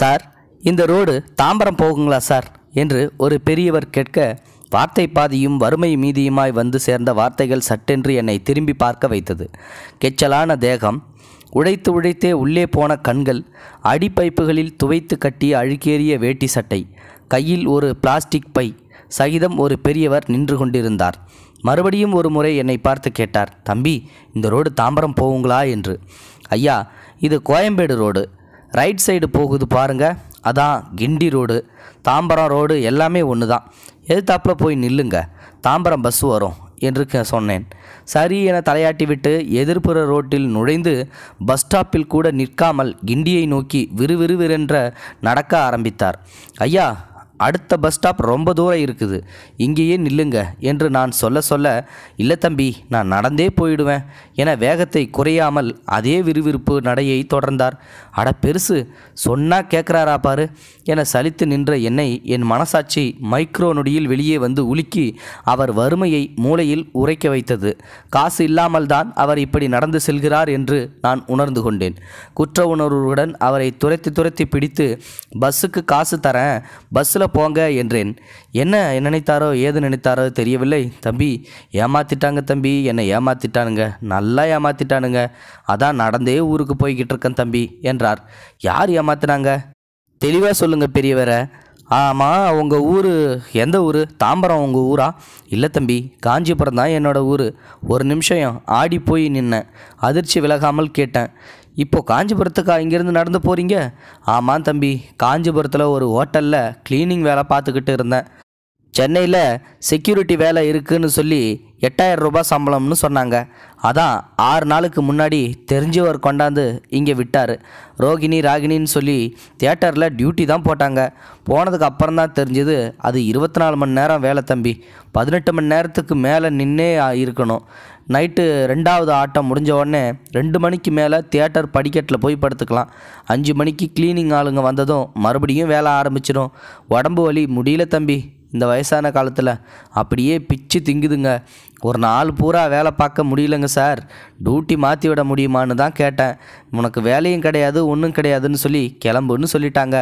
sir இந்த road Tambaram போகுங்களா sir என்று ஒரு பெரியவர் கேட்க வார்த்தை பாதியும் வறுமை மீதியுமாய் வந்து சேர்ந்த வார்த்தைகள் சட்டென்று என்னை திரும்பி பார்க்க வைத்தது கெச்சலான தேகம் உழைத்து உழைத்தே உள்ளே போன கண்கள் அடிப்பைப்புகளில் துவைத்து கட்டிய அழுக்கேறிய வேட்டி சட்டை கையில் ஒரு பிளாஸ்டிக் பை சகிதம் ஒரு பெரியவர் நின்று கொண்டிருந்தார் மறுபடியும் ஒரு முறை என்னை பார்த்து கேட்டார் தம்பி இந்த ரோடு தாம்பரம் போவுங்களா என்று ஐயா இது கோயம்பேடு ரோடு ரைட் சைடு போகுது பாருங்கள் அதான் கிண்டி ரோடு தாம்பரம் ரோடு எல்லாமே ஒன்று தான் எதிர்த்தாப்பில் போய் நில்லுங்க தாம்பரம் பஸ் வரும் என்று சொன்னேன் சரி என தலையாட்டி விட்டு எதிர்ப்புற ரோட்டில் நுழைந்து பஸ் ஸ்டாப்பில் கூட நிற்காமல் கிண்டியை நோக்கி விறுவிறுவிறென்ற நடக்க ஆரம்பித்தார் ஐயா அடுத்த பஸ் ஸ்டாப் ரொம்ப தூரம் இருக்குது இங்கேயே நில்லுங்க என்று நான் சொல்ல சொல்ல இல்லை தம்பி நான் நடந்தே போயிடுவேன் என வேகத்தை குறையாமல் அதே விறுவிறுப்பு நடையை தொடர்ந்தார் அட பெருசு சொன்னா கேட்குறாரா பாரு என சலித்து நின்ற என்னை என் மனசாட்சி மைக்ரோ நொடியில் வெளியே வந்து உலுக்கி அவர் வறுமையை மூளையில் உரைக்க வைத்தது காசு இல்லாமல் தான் அவர் இப்படி நடந்து செல்கிறார் என்று நான் உணர்ந்து கொண்டேன் குற்ற உணர்வுடன் அவரை துரத்தி துரத்தி பிடித்து பஸ்ஸுக்கு காசு தரேன் பஸ்ஸில் உள்ளே போங்க என்றேன் என்ன நினைத்தாரோ ஏது நினைத்தாரோ தெரியவில்லை தம்பி ஏமாத்திட்டாங்க தம்பி என்னை ஏமாத்திட்டானுங்க நல்லா ஏமாத்திட்டானுங்க அதான் நடந்தே ஊருக்கு போய்கிட்டு இருக்கேன் தம்பி என்றார் யார் ஏமாத்தினாங்க தெளிவாக சொல்லுங்கள் பெரியவரை ஆமாம் உங்கள் ஊர் எந்த ஊர் தாம்பரம் உங்கள் ஊரா இல்லை தம்பி காஞ்சிபுரம் தான் என்னோடய ஊர் ஒரு நிமிஷம் ஆடி போய் நின்னேன் அதிர்ச்சி விலகாமல் கேட்டேன் இப்போது காஞ்சிபுரத்துக்கா இங்கேருந்து நடந்து போகிறீங்க ஆமாம் தம்பி காஞ்சிபுரத்தில் ஒரு ஹோட்டலில் க்ளீனிங் வேலை பார்த்துக்கிட்டு இருந்தேன் சென்னையில் செக்யூரிட்டி வேலை இருக்குதுன்னு சொல்லி எட்டாயிரம் ரூபாய் சம்பளம்னு சொன்னாங்க அதான் ஆறு நாளுக்கு முன்னாடி தெரிஞ்சவர் கொண்டாந்து இங்கே விட்டார் ரோகிணி ராகிணின்னு சொல்லி தியேட்டரில் டியூட்டி தான் போட்டாங்க போனதுக்கு அப்புறம் தான் தெரிஞ்சது அது இருபத்தி நாலு மணி நேரம் வேலை தம்பி பதினெட்டு மணி நேரத்துக்கு மேலே நின்னே இருக்கணும் நைட்டு ரெண்டாவது ஆட்டம் முடிஞ்ச உடனே ரெண்டு மணிக்கு மேலே தியேட்டர் படிக்கட்டில் போய் படுத்துக்கலாம் அஞ்சு மணிக்கு க்ளீனிங் ஆளுங்க வந்ததும் மறுபடியும் வேலை ஆரம்பிச்சிடும் உடம்பு வலி முடியல தம்பி இந்த வயசான காலத்தில் அப்படியே பிச்சு திங்குதுங்க ஒரு நாள் பூரா வேலை பார்க்க முடியலங்க சார் டியூட்டி மாற்றி விட முடியுமான்னு தான் கேட்டேன் உனக்கு வேலையும் கிடையாது ஒன்றும் கிடையாதுன்னு சொல்லி கிளம்புன்னு சொல்லிட்டாங்க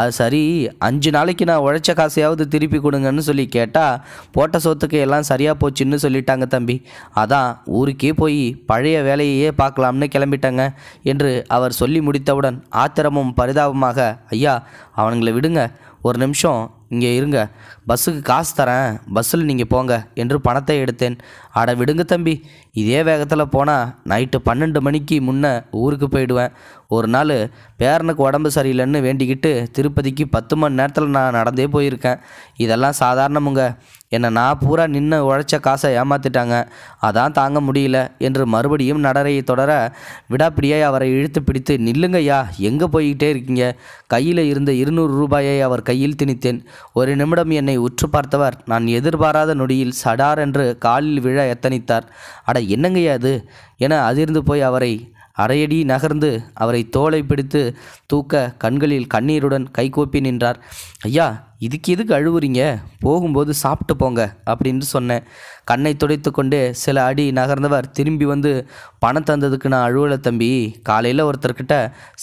அது சரி அஞ்சு நாளைக்கு நான் உழைச்ச காசையாவது திருப்பி கொடுங்கன்னு சொல்லி கேட்டால் போட்ட சொத்துக்கு எல்லாம் சரியாக போச்சுன்னு சொல்லிட்டாங்க தம்பி அதான் ஊருக்கே போய் பழைய வேலையையே பார்க்கலாம்னு கிளம்பிட்டாங்க என்று அவர் சொல்லி முடித்தவுடன் ஆத்திரமும் பரிதாபமாக ஐயா அவனுங்களை விடுங்க ஒரு நிமிஷம் இங்கே இருங்க பஸ்ஸுக்கு காசு தரேன் பஸ்ஸில் நீங்கள் போங்க என்று பணத்தை எடுத்தேன் அட விடுங்க தம்பி இதே வேகத்தில் போனால் நைட்டு பன்னெண்டு மணிக்கு முன்னே ஊருக்கு போயிடுவேன் ஒரு நாள் பேரனுக்கு உடம்பு சரியில்லைன்னு வேண்டிக்கிட்டு திருப்பதிக்கு பத்து மணி நேரத்தில் நான் நடந்தே போயிருக்கேன் இதெல்லாம் சாதாரணமுங்க என்னை நான் பூரா நின்று உழைச்ச காசை ஏமாத்திட்டாங்க அதான் தாங்க முடியல என்று மறுபடியும் நடரையை தொடர விடாப்பிடியாய் அவரை இழுத்து பிடித்து நில்லுங்கய்யா எங்கே போய்கிட்டே இருக்கீங்க கையில் இருந்த இருநூறு ரூபாயை அவர் கையில் திணித்தேன் ஒரு நிமிடம் என்னை உற்று பார்த்தவர் நான் எதிர்பாராத நொடியில் சடார் என்று காலில் விழ எத்தனித்தார் அட என்னங்கய்யா அது என அதிர்ந்து போய் அவரை அரையடி நகர்ந்து அவரை தோலை பிடித்து தூக்க கண்களில் கண்ணீருடன் கைகூப்பி நின்றார் ஐயா இதுக்கு எதுக்கு அழுவுறீங்க போகும்போது சாப்பிட்டு போங்க அப்படின்னு சொன்னேன் கண்ணை துடைத்து கொண்டு சில அடி நகர்ந்தவர் திரும்பி வந்து பணம் தந்ததுக்கு நான் அழுவலை தம்பி காலையில் ஒருத்தர்கிட்ட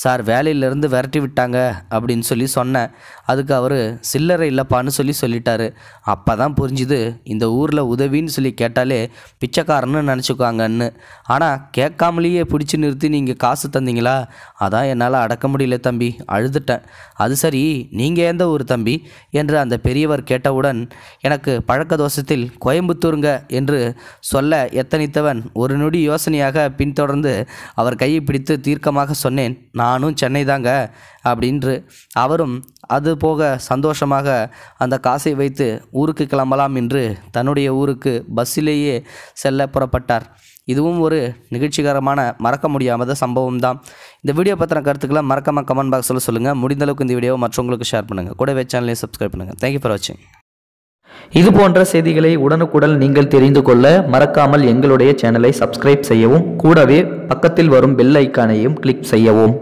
சார் வேலையிலேருந்து விரட்டி விட்டாங்க அப்படின்னு சொல்லி சொன்னேன் அதுக்கு அவர் சில்லறை இல்லைப்பான்னு சொல்லி சொல்லிட்டாரு அப்போ தான் புரிஞ்சுது இந்த ஊரில் உதவின்னு சொல்லி கேட்டாலே பிச்சைக்காரன்னு நினச்சிக்காங்கன்னு ஆனால் கேட்காமலேயே பிடிச்சி நிறுத்தி நீங்கள் காசு தந்தீங்களா அதான் என்னால் அடக்க முடியல தம்பி அழுதுட்டேன் அது சரி நீங்கள் எந்த ஊர் தம்பி என்று அந்த பெரியவர் கேட்டவுடன் எனக்கு பழக்க தோஷத்தில் கோயம்புத்தூருங்க என்று சொல்ல எத்தனித்தவன் ஒரு நொடி யோசனையாக பின்தொடர்ந்து அவர் கையை பிடித்து தீர்க்கமாக சொன்னேன் நானும் சென்னை தாங்க அப்படின்று அவரும் அது போக சந்தோஷமாக அந்த காசை வைத்து ஊருக்கு கிளம்பலாம் என்று தன்னுடைய ஊருக்கு பஸ்ஸிலேயே செல்ல புறப்பட்டார் இதுவும் ஒரு நிகழ்ச்சிகரமான மறக்க முடியாத சம்பவம் தான் இந்த வீடியோ பற்றின கருத்துக்களை மறக்காமல் கமெண்ட் பாக்ஸில் சொல்லுங்கள் முடிந்தளவுக்கு இந்த வீடியோவை மற்றவங்களுக்கு ஷேர் பண்ணுங்கள் கூடவே சேனலையும் சப்ஸ்கிரைப் பண்ணுங்கள் தேங்க்யூ ஃபார் வாட்சிங் இது போன்ற செய்திகளை உடனுக்குடன் நீங்கள் தெரிந்து கொள்ள மறக்காமல் எங்களுடைய சேனலை சப்ஸ்கிரைப் செய்யவும் கூடவே பக்கத்தில் வரும் பெல் ஐக்கானையும் கிளிக் செய்யவும்